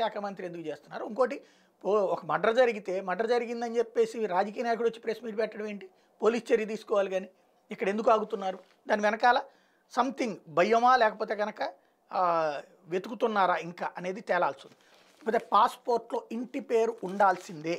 శాఖ మంత్రి ఎందుకు చేస్తున్నారు ఇంకోటి ఒక మర్డర్ జరిగితే మర్డర్ జరిగిందని చెప్పేసి రాజకీయ నాయకుడు వచ్చి ప్రెస్ మీట్ పెట్టడం ఏంటి పోలీస్ చర్య తీసుకోవాలి కానీ ఇక్కడ ఎందుకు ఆగుతున్నారు దాని వెనకాల సంథింగ్ భయమా లేకపోతే కనుక వెతుకుతున్నారా ఇంకా అనేది తేలాల్సింది లేకపోతే పాస్పోర్ట్లో ఇంటి పేరు ఉండాల్సిందే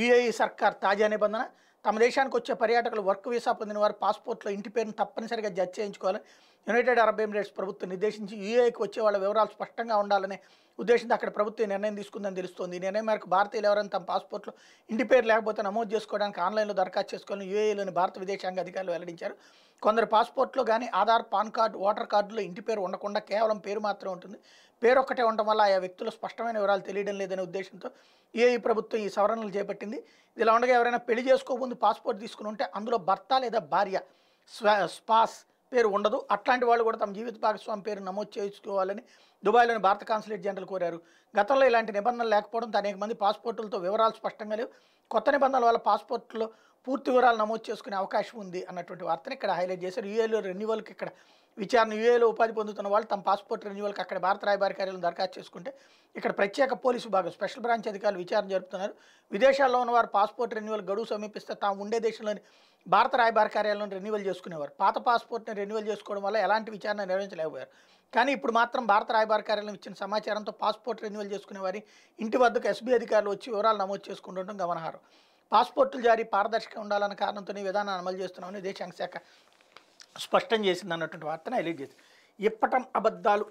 యుఏఈ సర్కార్ తాజా నిబంధన తమ దేశానికి వచ్చే పర్యాటకులు వర్క్ వీసా పొందిన వారు పాస్పోర్ట్లో ఇంటి పేరును తప్పనిసరిగా జడ్జ్ చేయించుకోవాలి యునైటెడ్ అరబ్ ఎమిరేట్స్ ప్రభుత్వం నిర్దేశించి యూఏకి వచ్చే వాళ్ళ వివరాలు స్పష్టంగా ఉండాలనే ఉద్దేశంతో అక్కడ ప్రభుత్వం నిర్ణయం తీసుకుందని తెలుస్తోంది ఈ నిర్ణయం మేరకు భారతీయులు ఎవరైనా తమ పాస్పోర్ట్లో ఇంటి పేరు లేకపోతే నమోదు చేసుకోవడానికి ఆన్లైన్లో దరఖాస్తు చేసుకోవాలని యూఏలోని భారత విదేశాంగ అధికారులు వెల్లడించారు కొందరు పాస్పోర్ట్లో కానీ ఆధార్ పాన్ కార్డు ఓటర్ కార్డులో ఇంటి పేరు ఉండకుండా కేవలం పేరు మాత్రమే ఉంటుంది పేరు ఒక్కటే ఉండటం వల్ల ఆయా వ్యక్తులు స్పష్టమైన వివరాలు తెలియడం లేదనే ఉద్దేశంతో ఏఐ ప్రభుత్వం ఈ సవరణలు చేపట్టింది ఇలా ఉండగా ఎవరైనా పెళ్లి చేసుకోకముందు పాస్పోర్ట్ తీసుకుని ఉంటే అందులో భర్త లేదా భార్య స్వా స్పాస్ పేరు ఉండదు అట్లాంటి వాళ్ళు కూడా తమ జీవిత భాగస్వామి పేరు నమోదు చేసుకోవాలని దుబాయ్లోని భారత కాన్సులేట్ జనరల్ కోరారు గతంలో ఇలాంటి నిబంధనలు లేకపోవడంతో అనేక మంది పాస్పోర్టులతో వివరాలు స్పష్టంగా లేవు కొత్త నిబంధనల వల్ల పాస్పోర్ట్లో పూర్తి వివరాలు నమోదు చేసుకునే అవకాశం ఉంది అన్నటువంటి వార్తను ఇక్కడ హైలైట్ చేశారు యూఏలో రెన్యువల్కి ఇక్కడ విచారణ యూఏలో ఉపాధి పొందుతున్న వాళ్ళు తమ పాస్పోర్ట్ రెన్యువల్కి అక్కడ భారత రాయబారి కార్యాలయం దరఖాస్తు చేసుకుంటే ఇక్కడ ప్రత్యేక పోలీసు విభాగం స్పెషల్ బ్రాంచ్ అధికారులు విచారణ జరుపుతున్నారు విదేశాల్లో ఉన్న వారు పాస్పోర్ట్ రెన్యువల్ గడువు సమీపిస్తే తాము ఉండే దేశంలోని భారత రాయబారి కార్యాలయం రెన్యువల్ చేసుకునేవారు పాత పాస్పోర్ట్ని రెన్యువల్ చేసుకోవడం వల్ల ఎలాంటి విచారణ నిర్వహించలేకపోయారు కానీ ఇప్పుడు మాత్రం భారత రాయబారి కార్యాలయం ఇచ్చిన సమాచారంతో పాస్పోర్ట్ రెన్యువల్ చేసుకునేవారి ఇంటి వద్దకు ఎస్బీ అధికారులు వచ్చి వివరాలు నమోదు చేసుకుంటుండడం గమనహారం పాస్పోర్టులు జారీ పారదర్శకంగా ఉండాలన్న కారణంతో ఈ విధానాన్ని అమలు చేస్తున్నామని విదేశాంగ శాఖ స్పష్టం చేసింది అన్నటువంటి వార్తను హైలైట్ చేసింది ఇప్పటం అబద్ధాలు